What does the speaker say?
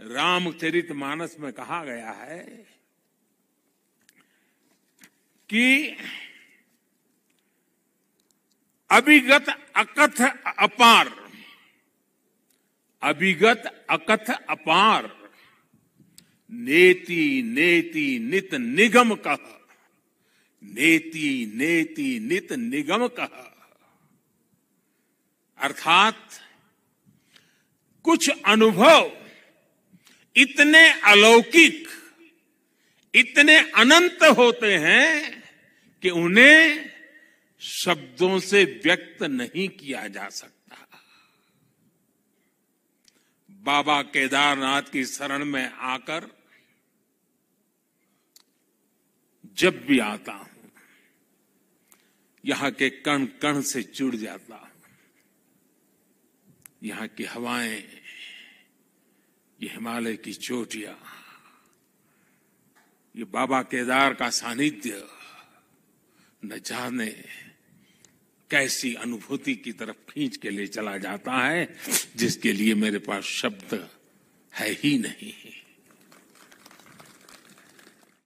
रामचरित मानस में कहा गया है कि अभिगत अकथ अपार अभिगत अकथ अपार नेति नेति नित निगम कह नेति नेति नित निगम कह अर्थात कुछ अनुभव इतने अलौकिक इतने अनंत होते हैं कि उन्हें शब्दों से व्यक्त नहीं किया जा सकता बाबा केदारनाथ की शरण में आकर जब भी आता हूं यहां के कण कण से जुड़ जाता हूं यहां की हवाएं ये हिमालय की चोटियां ये बाबा केदार का सानिध्य न जाने कैसी अनुभूति की तरफ खींच के ले चला जाता है जिसके लिए मेरे पास शब्द है ही नहीं